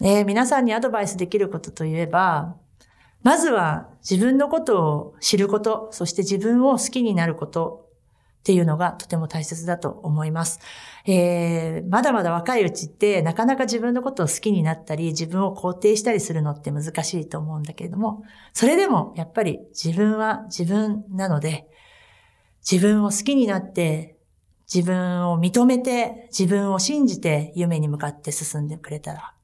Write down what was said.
えー、皆さんにアドバイスできることといえば、まずは自分のことを知ること、そして自分を好きになることっていうのがとても大切だと思います。えー、まだまだ若いうちってなかなか自分のことを好きになったり、自分を肯定したりするのって難しいと思うんだけれども、それでもやっぱり自分は自分なので、自分を好きになって、自分を認めて、自分を信じて夢に向かって進んでくれたら